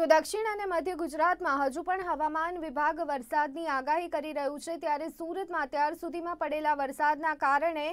તો દક્ષિણ અને મધ્ય ગુજરાતમાં હજુ પણ હવામાન વિભાગ વરસાદની આગાહી કરી રહ્યું છે ત્યારે સુરતમાં ત્યાર સુધીમાં પડેલા વરસાદના કારણે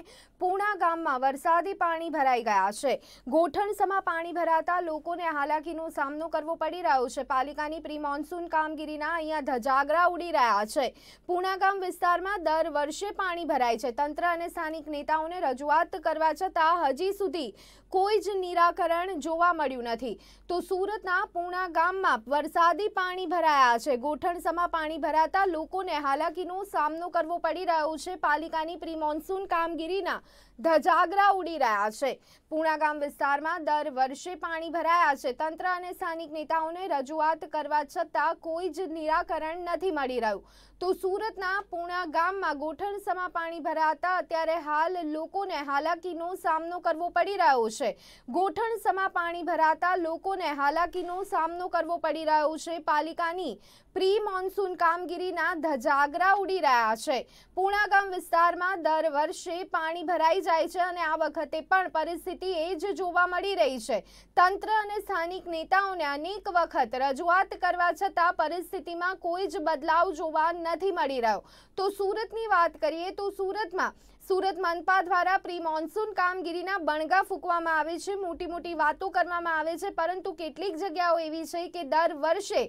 પૂણા ગામમાં વરસાદી પાણી ભરાઈ ગયા છે ગોઠણસમાં પાણી ભરાતા લોકોને હાલાકીનો સામનો કરવો પડી રહ્યો છે પાલિકાની પ્રી મોન્સૂન કામગીરીના અહીંયા ધજાગરા ઉડી રહ્યા છે પૂણા ગામ વિસ્તારમાં દર વર્ષે પાણી ભરાય છે તંત્ર અને સ્થાનિક નેતાઓને રજૂઆત કરવા છતાં હજી સુધી કોઈ જ નિરાકરણ જોવા મળ્યું નથી તો સુરતના પૂણા ગામ ગામમાં વરસાદી પાણી ભરાયા છે ગોઠણસમાં પાણી ભરાતા લોકોને હાલાકીનો સામનો કરવો પડી રહ્યો છે પાલિકાની પ્રી મોન્સૂન કામગીરીના ધજાગરા ઉડી રહ્યા છે પૂણા ગામ વિસ્તારમાં દર વર્ષે પાણી ભરાયા છે તંત્ર અને સ્થાનિક નેતાઓને રજૂઆત કરવા છતાં કોઈ જ નિરાકરણ નથી મળી રહ્યું તો સુરતના પૂણા ગામમાં ગોઠણસમાં પાણી ભરાતા અત્યારે હાલ લોકોને હાલાકીનો સામનો કરવો પડી રહ્યો છે ગોઠણસમાં પાણી ભરાતા લોકોને હાલાકીનો સામનો કરવો કરવો પડી રહ્યો છે પાલિકાની પ્રી મોન્સૂન કામગીરીના ધજાગરા ઉડી રહ્યા છે પૂર્ણાગામ વિસ્તારમાં દર વર્ષે પાણી ભરાઈ જાય છે અને આ વખતે પણ પરિસ્થિતિ એ જ જોવા મળી રહી છે તંત્ર અને સ્થાનિક નેતાઓને અનેક વખત રજૂઆત કરવા છતાં પરિસ્થિતિમાં કોઈ જ બદલાવ જોવા નથી મળી રહ્યો તો સુરતની વાત કરીએ તો સુરતમાં સુરત મનપા દ્વારા પ્રી મોન્સૂન કામગીરીના બણગા ફૂંકવામાં આવે છે મોટી મોટી વાતો કરવામાં આવે છે પરંતુ કેટલીક જગ્યાઓ એવી છે કે દર વર્ષે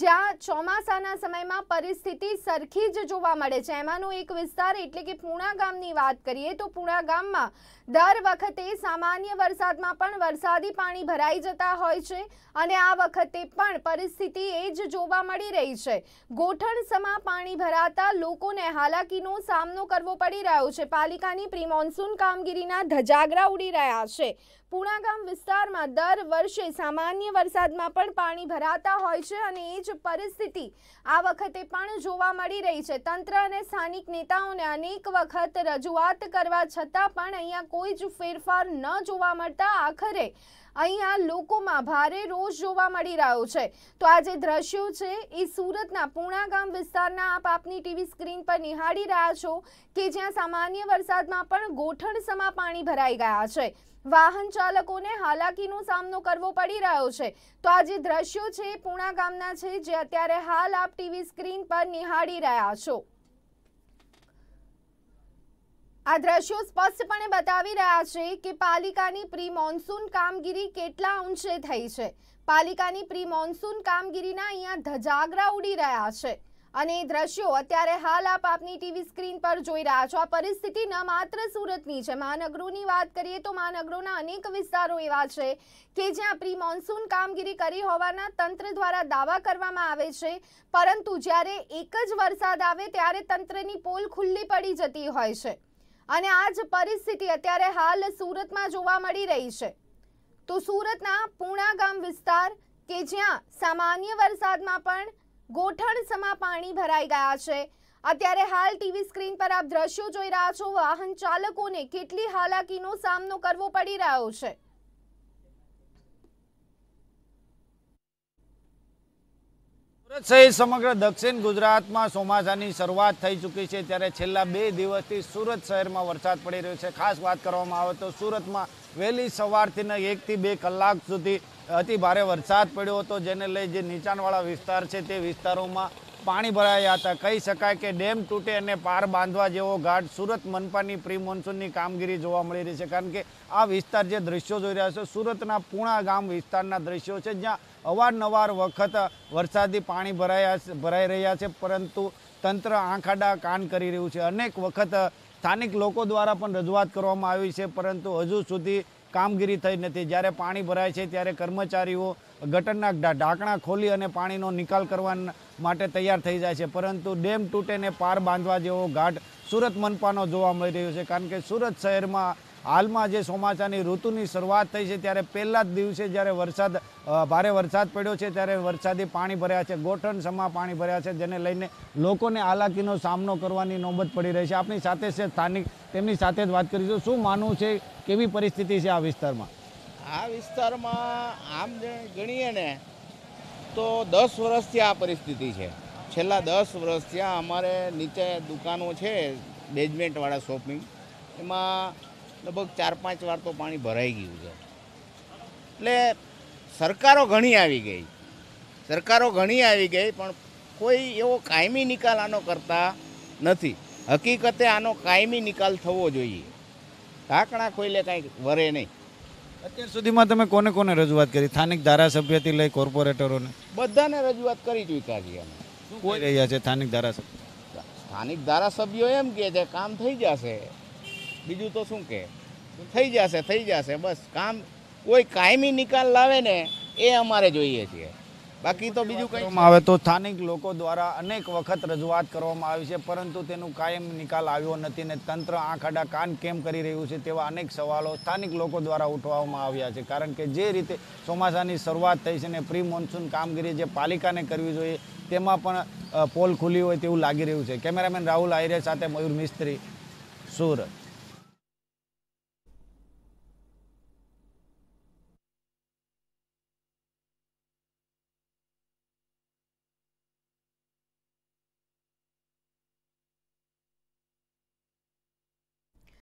જ્યાં ચોમાસાના સમયમાં પરિસ્થિતિ સરખી જ જોવા મળે છે એમાંનો એક વિસ્તાર એટલે કે પૂણા ગામની વાત કરીએ તો પૂણા ગામમાં દર વખતે સામાન્ય વરસાદમાં પણ વરસાદી પાણી ભરાઈ જતા હોય છે અને આ વખતે પણ પરિસ્થિતિ એ જ જોવા મળી રહી છે ગોઠણસમાં પાણી ભરાતા લોકોને હાલાકીનો સામનો કરવો પડી રહ્યો છે પાલિકાની પ્રી મોન્સૂન કામગીરીના ધજાગરા ઉડી રહ્યા છે પૂણાગામ વિસ્તારમાં દર વર્ષે સામાન્ય વરસાદમાં પણ પાણી ભરાતા હોય છે અને એ જ પરિસ્થિતિ આ વખતે પણ જોવા મળી રહી છે તંત્ર અને સ્થાનિક નેતાઓને અનેક વખત રજૂઆત કરવા છતાં પણ અહીંયા કોઈ જ ફેરફાર ન જોવા મળતા આખરે અહીંયા લોકોમાં ભારે રોષ જોવા મળી રહ્યો છે તો આ જે દ્રશ્યો છે એ સુરતના પૂણા ગામ વિસ્તારના આપ આપની ટીવી સ્ક્રીન પર નિહાળી રહ્યા છો કે જ્યાં સામાન્ય વરસાદમાં પણ ગોઠણસમાં પાણી ભરાઈ ગયા છે વાહન ચાલકોને હાલાકીનો સામનો કરવો પડી રહ્યો છે તો આ જે દ્રશ્યો છે પૂણા ગામના છે જે અત્યારે હાલ આપ ટીવી સ્ક્રીન પર નિહાળી રહ્યા છો આ દ્રશ્યો સ્પષ્ટપણે બતાવી રહ્યા છે કે પાલિકાની પ્રી મોન્સૂન કામગીરી કેટલા અંશે થઈ છે પાલિકાની પ્રી મોન્સૂન કામગીરીના અહીંયા ધજાગરા ઉડી રહ્યા છે અને દ્રશ્યો અત્યારે હાલ આપ આપની ટીવી સ્ક્રીન પર જોઈ રહ્યા છો આ પરિસ્થિતિ ન માત્ર સુરતની છે મહાનગરોની વાત કરીએ તો મહાનગરોના અનેક વિસ્તારો એવા છે કે જ્યાં પ્રી મોન્સૂન કામગીરી કરી હોવાના તંત્ર દ્વારા દાવા કરવામાં આવે છે પરંતુ જ્યારે એક જ વરસાદ આવે ત્યારે તંત્રની પોલ ખુલ્લી પડી જતી હોય છે અને આ જ પરિસ્થિતિ અત્યારે હાલ સુરતમાં જોવા મળી રહી છે તો સુરતના પૂણા ગામ વિસ્તાર કે જ્યાં સામાન્ય વરસાદમાં પણ ગોઠણ સમા પાણી ભરાઈ ગયા છે અત્યારે હાલ ટીવી સ્ક્રીન પર આપ દ્રશ્યો જોઈ રહ્યા છો વાહન ચાલકોને કેટલી હાલાકીનો સામનો કરવો પડી રહ્યો છે સુરત સહિત સમગ્ર દક્ષિણ ગુજરાતમાં ચોમાસાની શરૂઆત થઈ ચૂકી છે ત્યારે છેલ્લા બે દિવસથી સુરત શહેરમાં વરસાદ પડી રહ્યો છે ખાસ વાત કરવામાં આવે તો સુરતમાં વહેલી સવારથી એકથી બે કલાક સુધી અતિ ભારે વરસાદ પડ્યો હતો જેને લઈ જે નીચાણવાળા વિસ્તાર છે તે વિસ્તારોમાં પાણી ભરાયા હતા કહી શકાય કે ડેમ તૂટે અને પાર બાંધવા જેવો ઘાટ સુરત મનપાની પ્રી મોન્સૂનની કામગીરી જોવા મળી રહી છે કારણ કે આ વિસ્તાર જે દ્રશ્યો જોઈ રહ્યા છે સુરતના પૂણા ગામ વિસ્તારના દ્રશ્યો છે જ્યાં અવારનવાર વખત વરસાદી પાણી ભરાયા ભરાઈ રહ્યા છે પરંતુ તંત્ર આંખાડા કાન કરી રહ્યું છે અનેક વખત સ્થાનિક લોકો દ્વારા પણ રજૂઆત કરવામાં આવી છે પરંતુ હજુ સુધી કામગીરી થઈ નથી જ્યારે પાણી ભરાય છે ત્યારે કર્મચારીઓ ગટરના ઢાંકણા ખોલી અને પાણીનો નિકાલ કરવાના માટે તૈયાર થઈ જાય છે પરંતુ ડેમ તૂટેને પાર બાંધવા જેવો ઘાટ સુરત મનપાનો જોવા મળી રહ્યો છે કારણ કે સુરત શહેરમાં હાલમાં જે ચોમાસાની ઋતુની શરૂઆત થઈ છે ત્યારે પહેલા જ દિવસે જ્યારે વરસાદ ભારે વરસાદ પડ્યો છે ત્યારે વરસાદી પાણી ભર્યા છે ગોઠણ સમા પાણી ભર્યા છે જેને લઈને લોકોને હાલાકીનો સામનો કરવાની નોબત પડી રહી છે આપણી સાથે છે સ્થાનિક તેમની સાથે જ વાત કરીશું શું માનવું છે કેવી પરિસ્થિતિ છે આ વિસ્તારમાં આ વિસ્તારમાં આમ ગણીએ ને તો દસ વર્ષથી આ પરિસ્થિતિ છે છેલ્લા દસ વર્ષથી અમારે નીચે દુકાનો છે બેઝમેન્ટવાળા શોપિંગ એમાં લગભગ ચાર પાંચ વાર તો પાણી ભરાઈ ગયું છે એટલે સરકારો ઘણી આવી ગઈ સરકારો ઘણી આવી ગઈ પણ કોઈ એવો કાયમી નિકાલ આનો કરતા નથી હકીકતે આનો કાયમી નિકાલ થવો જોઈએ ઢાંકણા લે કાંઈ વરે નહીં અત્યાર સુધીમાં તમે કોને કોને રજૂઆત કરી સ્થાનિક ધારાસભ્યથી લઈ કોર્પોરેટરોને બધાને રજૂઆત કરી ચૂક્યા છીએ અમે કોઈ રહ્યા છે સ્થાનિક ધારાસભ્ય સ્થાનિક ધારાસભ્યો એમ કહે છે કામ થઈ જશે બીજું તો શું કહે થઈ જશે થઈ જશે બસ કામ કોઈ કાયમી નિકાલ લાવે ને એ અમારે જોઈએ છીએ બાકી તો બીજું કંઈ આવે તો સ્થાનિક લોકો દ્વારા અનેક વખત રજૂઆત કરવામાં આવી છે પરંતુ તેનું કાયમ નિકાલ આવ્યો નથી ને તંત્ર આંખ આડા કાન કેમ કરી રહ્યું છે તેવા અનેક સવાલો સ્થાનિક લોકો દ્વારા ઉઠવામાં આવ્યા છે કારણ કે જે રીતે ચોમાસાની શરૂઆત થઈ છે ને પ્રી મોન્સૂન કામગીરી જે પાલિકાને કરવી જોઈએ તેમાં પણ પોલ ખુલ્લી હોય તેવું લાગી રહ્યું છે કેમેરામેન રાહુલ આહિરે સાથે મયુર મિસ્ત્રી સુરત